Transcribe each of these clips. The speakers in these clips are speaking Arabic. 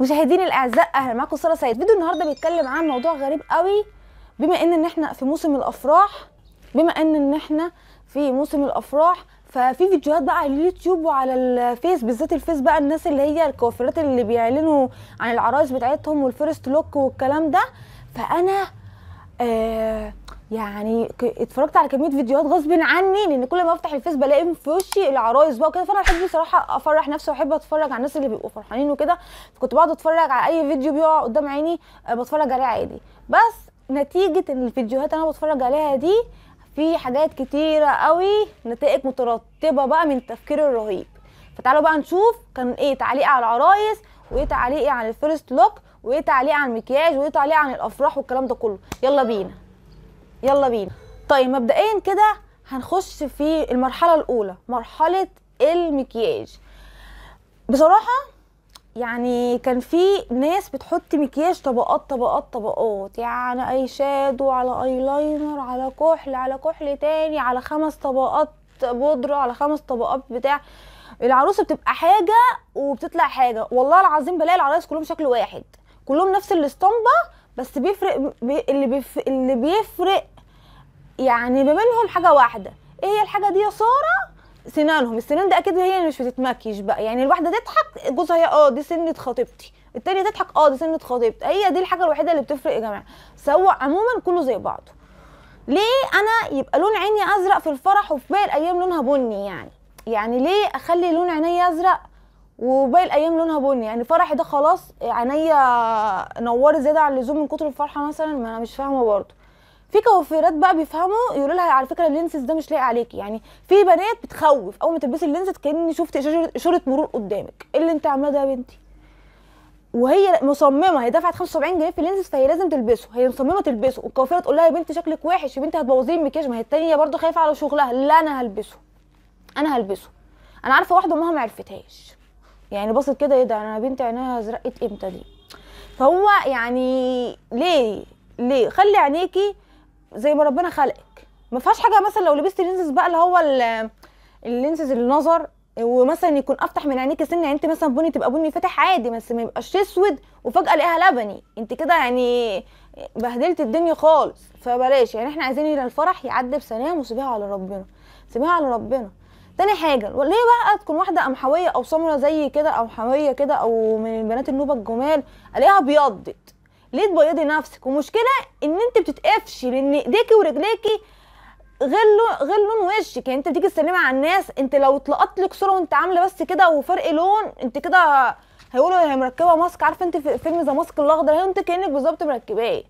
مشاهدين الاعزاء اهلا معاكم ساره سيد فيديو النهارده بيتكلم عن موضوع غريب قوي بما ان ان احنا في موسم الافراح بما ان ان احنا في موسم الافراح ففي فيديوهات بقى على اليوتيوب وعلى الفيس بالذات الفيس بقى الناس اللي هي الكوافيرات اللي بيعلنوا عن العرايس بتاعتهم والفيرست لوك والكلام ده فانا آه يعني اتفرجت على كميه فيديوهات غصب عني لان كل ما افتح الفيس بلاقي في وشي العرايس بقى وكده فانا بحب بصراحه افرح نفسي واحب اتفرج على الناس اللي بيبقوا فرحانين وكده فكنت بقعد اتفرج على اي فيديو بيقع قدام عيني آه، بتفرج عليه عادي بس نتيجه ان الفيديوهات انا بتفرج عليها دي في حاجات كتيره قوي نتائج مترتبه بقى من تفكيري الرهيب فتعالوا بقى نشوف كان ايه تعليقي على العرايس وايه تعليقي على الفيرست لوك وايه تعليقي على المكياج وايه تعليقي عن الافراح والكلام ده كله يلا بينا يلا بينا طيب مبدئيا كده هنخش في المرحله الاولى مرحله المكياج بصراحه يعني كان في ناس بتحط مكياج طبقات طبقات طبقات يعني اي شادو على اي لاينر على كحل على كحل تاني على خمس طبقات بودره على خمس طبقات بتاع العروسه بتبقى حاجه وبتطلع حاجه والله العظيم بلاقي العرايس كلهم شكل واحد كلهم نفس الاسطمبه بس بيفرق بي اللي بيف... اللي بيفرق يعني ما بينهم حاجه واحده ايه هي الحاجه دي يا ساره سنانهم السنان ده اكيد هي اللي مش بتتمكيش بقى يعني الواحده تضحك جوزها هي اه دي سنه خطيبتي التانية تضحك اه دي سنه خطيبتي هي دي الحاجه الوحيده اللي بتفرق يا جماعه سواء عموما كله زي بعضه ليه انا يبقى لون عيني ازرق في الفرح وفي باقي الايام لونها بني يعني يعني ليه اخلي لون عيني ازرق وباقي الايام لونها بني يعني فرحي ده خلاص عينيا نورت زياده عن اللزوم من كتر الفرحه مثلا ما انا مش فاهمه برضه في كوافيرات بقى بيفهموا يقولوا لها على فكره اللينسز ده مش لايق عليكي يعني في بنات بتخوف اول ما تلبسي اللينسز كاني شفت اشاره مرور قدامك ايه اللي انت عاملاه ده يا بنتي وهي مصممه هي دفعت 75 جنيه في اللينسز فهي لازم تلبسه هي مصممه تلبسه والكوافيره تقول لها يا بنتي شكلك وحش يا بنتي هتبوظي المكياج ما هي التانيه برضه خايفه على شغلها لا انا هلبسه انا هلبسه انا عارفه واحده امها ما عرفتهاش يعني بصت كده ايه ده انا بنتي عينيها زرقت امتى دي فهو يعني ليه ليه خلي عينيكي زي ما ربنا خلقك ما فيهاش حاجه مثلا لو لبست لينزز بقى اللي هو اللينزز النظر ومثلا يكون افتح من عينيك سن يعني انت مثلا بني تبقى بني فاتح عادي بس ما يبقاش اسود وفجاه الاقيها لبني انت كده يعني بهدلت الدنيا خالص فبلاش يعني احنا عايزين الى الفرح يعدي بسلام وسيبيها على ربنا سيبيها على ربنا تاني حاجه ليه بقى تكون واحده قمحويه او سمره زي كده او حوية كده او من البنات النوبه الجمال الاقيها ابيضت ليه تبيضي نفسك ومشكله ان انت بتتقفشي لان ايديكي ورجليكي غير لون غير لون وشك يعني انت بتيجي تسلمي على الناس انت لو اتلقطت لك صوره وانت عامله بس كده وفرق لون انت كده هيقولوا هي مركبه ماسك عارفه انت في فيلم ذا ماسك الاخضر هي انت كانك بالظبط مركباه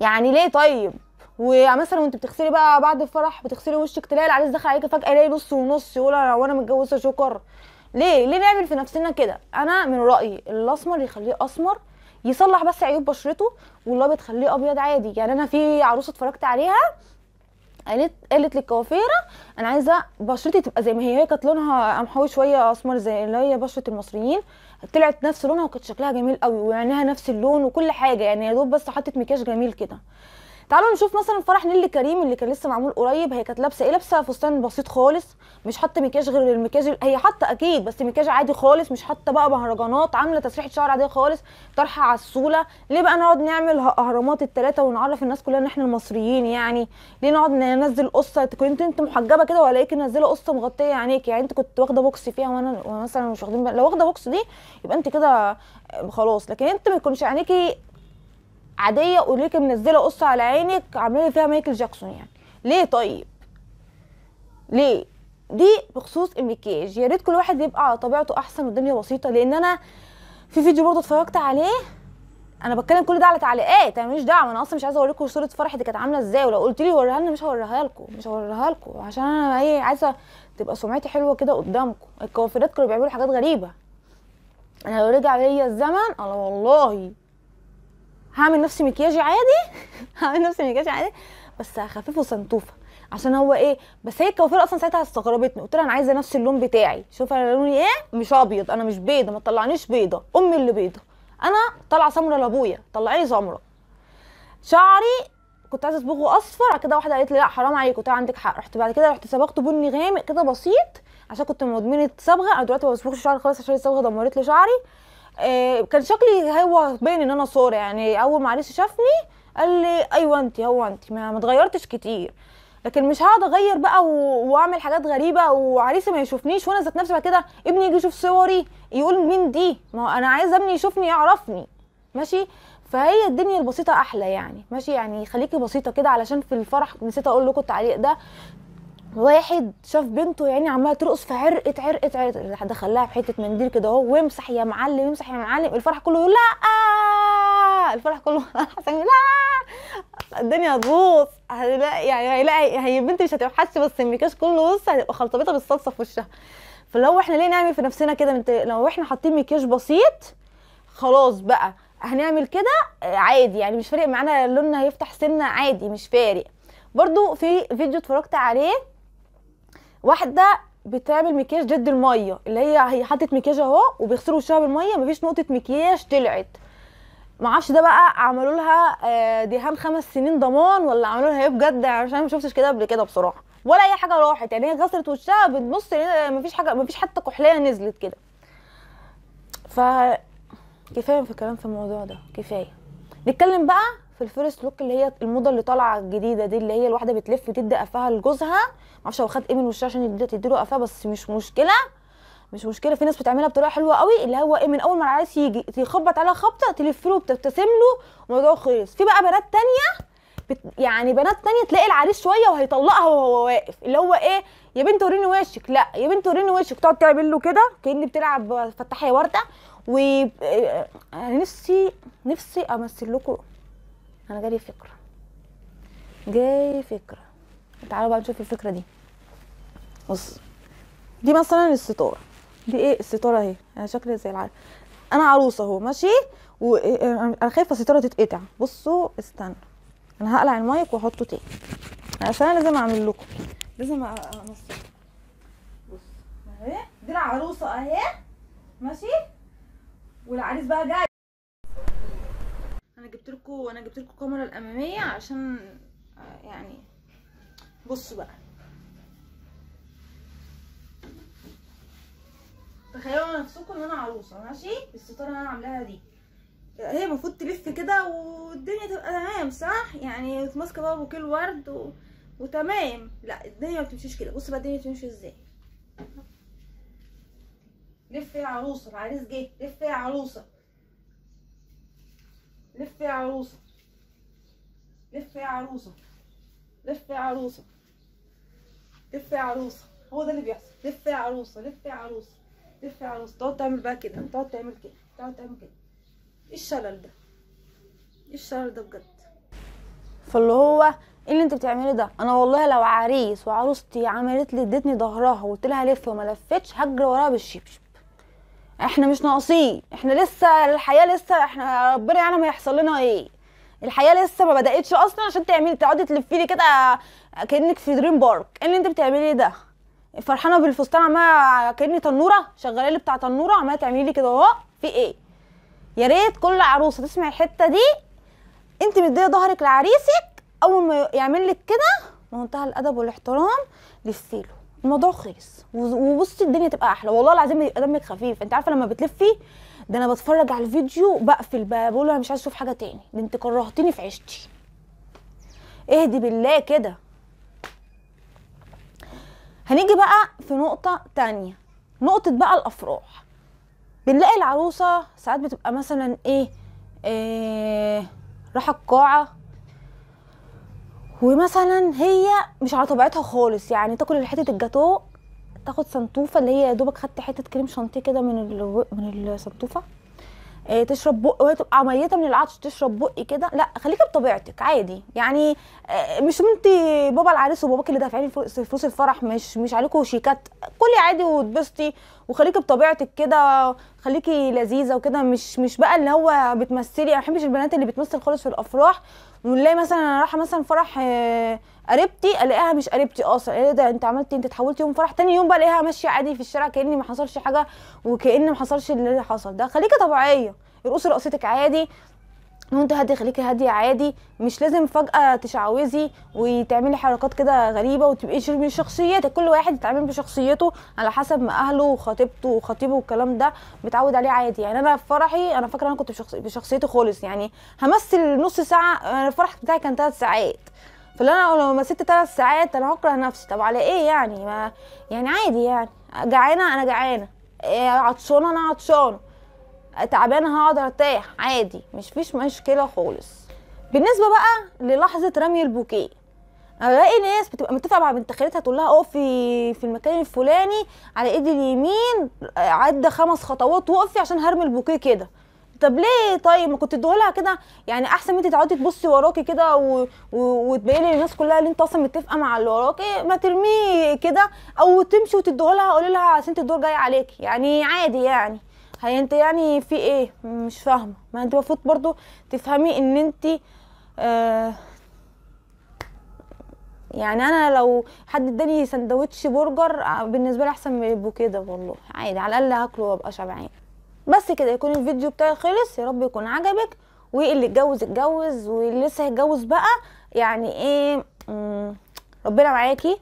يعني ليه طيب ومثلا وانت بتغسلي بقى بعد الفرح بتغسلي وشك تلاقي العريس دخل عليكي فجاه يلاقي نص ونص يقول انا وانا متجوزه شكر ليه ليه نعمل في نفسنا كده انا من رايي الاسمر يخليه اسمر يصلح بس عيوب بشرته والابيض خليه ابيض عادي يعني انا في عروسه اتفرجت عليها قالت قالت للكوافيره انا عايزه بشرتي تبقى زي ما هي هي كانت لونها قمحوي شويه اسمر زي اللي هي بشره المصريين طلعت نفس لونها وكانت شكلها جميل قوي وعينيها نفس اللون وكل حاجه يعني يا دوب بس حطت مكياج جميل كده تعالوا نشوف مثلا فرح نيللي كريم اللي كان لسه معمول قريب هي كانت لابسه ايه لابسه فستان بسيط خالص مش حاطه مكياج غير المكياج هي حاطه اكيد بس مكياج عادي خالص مش حاطه بقى مهرجانات عامله تسريحه شعر عاديه خالص طرحه على الصوله ليه بقى نقعد نعمل اهرامات الثلاثه ونعرف الناس كلها ان احنا المصريين يعني ليه نقعد ننزل قصه كنت انت محجبه كده والاقيك إيه؟ نازله قصه مغطيه عينيك يعني انت كنت واخده بوكس فيها وانا مثلا مش واخدين لو واخده بوكس دي يبقى انت كده خلاص لكن انت ما تكونش عينيكي عاديه اوريك منزله قصه على عينك عامله فيها مايكل جاكسون يعني ليه طيب ليه دي بخصوص المكياج يا ريت كل واحد يبقى على طبيعته احسن والدنيا بسيطه لان انا في فيديو برضه اتفرجت عليه انا بتكلم كل ده على تعليقات انا ماليش دعوه انا اصلا مش عايزه اوريكم صوره فرحي دي كانت عامله ازاي ولو قلت لي وريها لنا مش هوريها لكم مش هوريها لكم عشان انا ايه عايزه تبقى سمعتي حلوه كده قدامكم الكوافيرات كانوا بيعملوا حاجات غريبه انا لو رجع ليا الزمن انا والله هعمل نفس مكياجي عادي هعمل نفس مكياجي عادي بس هخففه سنتوفه عشان هو ايه بس هي الكوافير اصلا ساعتها استغربتني قلت لها انا عايزه نفس اللون بتاعي شوف انا لوني ايه مش ابيض انا مش بيضه ما تطلعنيش بيضه امي اللي بيضه انا طالعه سمره لابويا طلعيني سمره شعري كنت عايزه اصبغه اصفر كده واحده قالت لي لا حرام عليك قلت عندك حق رحت بعد كده رحت صبغته بني غامق كده بسيط عشان كنت مدمنه صبغه انا دلوقتي ما بصبغش شعري خالص عشان الصبغه دمرت لي شعري آه، كان شكلي هو باين ان انا صورة يعني اول ما عريس شافني قال لي ايوه انت هو انت ما اتغيرتش كتير لكن مش هقعد اغير بقى و... واعمل حاجات غريبه وعريسي ما يشوفنيش وانا ذات نفسي بعد كده ابني يجي يشوف صوري يقول مين دي ما انا عايز ابني يشوفني يعرفني ماشي فهي الدنيا البسيطه احلى يعني ماشي يعني خليكي بسيطه كده علشان في الفرح نسيت اقول لكم التعليق ده واحد شاف بنته يعني عماله ترقص فعرقت عرقت عرقت راح دخلها في حته منديل كده اهو وامسح يا معلم امسح يا معلم الفرح كله يقول لا الفرح كله حسن لا الدنيا هتبوظ هيلاقي يعني هيلاقي هي بنتي مش هتوحش بس المكياج كله بص هتبقى خلطبيطه بالصلصه في وشها فلو احنا ليه نعمل في نفسنا كده لو احنا حاطين مكياج بسيط خلاص بقى هنعمل كده عادي يعني مش فارق معانا لوننا هيفتح سنه عادي مش فارق برضو في فيديو اتفرجت عليه واحده بتعمل مكياج ضد الميه اللي هي هي حطت مكياج اهو وبيغسلوا وشها بالميه مفيش نقطه مكياج طلعت معرفش ده بقى عملوا لها آه، دهان خمس سنين ضمان ولا عملوا لها ايه بجد عشان ما شفتش كده قبل كده بصراحه ولا اي حاجه راحت يعني هي غسلت وشها بتبص مفيش حاجه مفيش حتى كحليه نزلت كده ف كفايه في الكلام في الموضوع ده كفايه نتكلم بقى في الفيرست لوك اللي هي الموضه اللي طالعه الجديده دي اللي هي الواحده بتلف تدي قفاها لجوزها معرفش هو خد ايه من وشها عشان تديله قفاها بس مش مشكله مش مشكله في ناس بتعملها بطريقه حلوه قوي اللي هو ايه من اول ما العريس يجي يخبط عليها خبطه تلف له وتبتسم له الموضوع خلص في بقى بنات تانية بت يعني بنات تانية تلاقي العريس شويه وهيطلقها وهو واقف اللي هو ايه يا بنت وريني وشك لا يا بنت وريني وشك تقعد تعمل له كده كاني بتلعب فتحيه ورده و آه، آه، نفسي نفسي امثل لكم انا جالي فكره جاي فكره تعالوا بقى نشوف الفكره دي بص دي مثلا الستاره دي ايه الستاره اهي انا يعني شكلي زي العالم انا عروسه اهو ماشي وانا إيه، إيه، خايفه الستاره تتقطع بصوا استنى انا هقلع المايك واحطه تاني عشان يعني لازم اعمل لكم لازم انصب بص اهي دي العروسه اهي ماشي والعريس بقى جاي انا جبت لكم انا جبت لكم الكاميرا الاماميه عشان يعني بصوا بقى تخيلوا نفسكم ان انا عروسه ماشي الستاره اللي انا عاملاها دي هي المفروض تلف كده والدنيا تبقى تمام صح يعني ماسكه بقى بوكيه الورد و... وتمام لا الدنيا ما بتمشيش كده بص بقى الدنيا بتمشي ازاي لف يا عروسه العريس جه لف يا عروسه لف يا عروسه لف يا عروسه لف يا عروسه لف يا عروسه هو ده اللي بيحصل لف يا عروسه لف يا عروسه لف يا عروسه تقعد تعمل بقى كده تقعد تعمل كده تقعد تعمل كده ايه الشلل ده ايه الشلل ده بجد فاللي هو ايه اللي انت بتعمليه ده انا والله لو عريس وعروستي عملت لي ادتني ظهرها وقلت لها لف وما لفتش هجري وراها بالشبشب احنا مش ناقصين احنا لسه الحياه لسه احنا ربنا يعلم هيحصل لنا ايه الحياه لسه ما بداتش اصلا عشان تعملي تقعدي تلفي لي كده كانك في دريم بارك ايه اللي انت بتعملي ده فرحانه بالفستان عماله كاني تنوره شغاله لي بتاع تنوره عماله تعملي لي كده اهو في ايه يا ريت كل عروسه تسمع الحته دي انت مديه ظهرك لعريسك اول ما يعمل لك كده بمنتهى الادب والاحترام لفيله الموضوع خلص وبصي الدنيا تبقى احلى والله العظيم يبقى دمك خفيف انت عارفه لما بتلفي ده انا بتفرج على الفيديو بقفل بقى بقول انا مش عايز اشوف حاجه تاني ده انت كرهتني في عيشتي اهدي بالله كده هنيجي بقى في نقطه تانية نقطه بقى الافراح بنلاقي العروسه ساعات بتبقى مثلا ايه, إيه راحه القاعه ومثلا هي مش على طبيعتها خالص يعني تاكل حته الجاتوه تاخد سنتوفه اللي هي يا دوبك خدت حته كريم شانتيه كده من ال... من السنتوفه إيه تشرب بق وهي تبقى ميته من العطش تشرب بقي كده لا خليكي بطبيعتك عادي يعني إيه مش انت بابا العريس وباباك اللي دافعين فلوس الفرح مش مش عليكم شيكات كلي عادي وتبسطي وخليكي بطبيعتك كده خليكي لذيذه وكده مش مش بقى اللي هو بتمثلي انا ما بحبش البنات اللي بتمثل خالص في الافراح ونلاقي مثلا انا رايحه مثلا فرح آه، قريبتي الاقيها مش قريبتي اصلا آه، ايه ده انت عملتي انت اتحولتي يوم فرح تاني يوم بقى الاقيها ماشيه عادي في الشارع كاني ما حصلش حاجه وكان ما حصلش اللي حصل ده خليكي طبيعيه ارقصي رقصتك عادي وانت هاديه خليكي هاديه عادي مش لازم فجاه تشعوذي وتعملي حركات كده غريبه وتبقي من شخصيتك كل واحد يتعامل بشخصيته على حسب ما اهله وخطيبته وخطيبه والكلام ده متعود عليه عادي يعني انا في فرحي انا فاكره انا كنت بشخصيتي خالص يعني همثل نص ساعه انا الفرح بتاعي كان ثلاث ساعات فاللي انا لو مثلت ثلاث ساعات انا هكره نفسي طب على ايه يعني ما يعني عادي يعني جعانه انا جعانه إيه، عطشانه انا عطشانه تعبانه هقعد ارتاح عادي مش فيش مشكله خالص بالنسبه بقى للحظه رمي البوكيه الاقي ناس بتبقى متفقه مع بنت خالتها تقول لها اقفي أه، في المكان الفلاني على ايدي اليمين عدى خمس خطوات وقفي عشان هرمي البوكيه كده طب ليه طيب ما كنت تديهولها كده يعني احسن ما انت تقعدي تبصي وراكي كده و... و... وتبيني للناس كلها اللي انت اصلا متفقه مع اللي وراكي ما ترميه كده او تمشي وتديهولها قولي لها عشان الدور جاي عليكي يعني عادي يعني هي انت يعني في ايه مش فاهمه ما انت المفروض برضو تفهمي ان انت آه، يعني انا لو حد اداني سندوتش برجر آه، بالنسبه لي احسن من كده والله عادي على الاقل هاكله وابقى شبعان بس كده يكون الفيديو بتاعي خلص يا رب يكون عجبك واللي اتجوز اتجوز واللي لسه هيتجوز بقى يعني ايه ربنا معاكي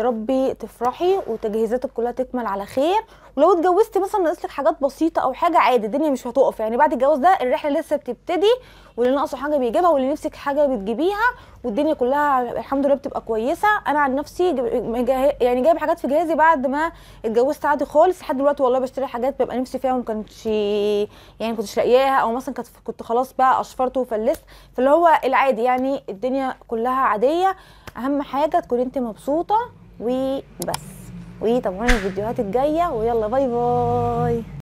ربي تفرحي وتجهيزاتك كلها تكمل على خير ولو اتجوزتي مثلا ناقص لك حاجات بسيطه او حاجه عادي الدنيا مش هتقف يعني بعد الجواز ده الرحله لسه بتبتدي واللي ناقصه حاجه بيجيبها واللي نفسك حاجه بتجيبيها والدنيا كلها الحمد لله بتبقى كويسه انا عن نفسي يعني جايب حاجات في جهازي بعد ما اتجوزت عادي خالص لحد دلوقتي والله بشتري حاجات ببقى نفسي فيها وما كانتش يعني كنتش لاقياها او مثلا كنت خلاص بقى اشفرت وفلست فاللي هو العادي يعني الدنيا كلها عاديه اهم حاجه تكون انت مبسوطه وبس وطبعا الفيديوهات الجايه ويلا باي باي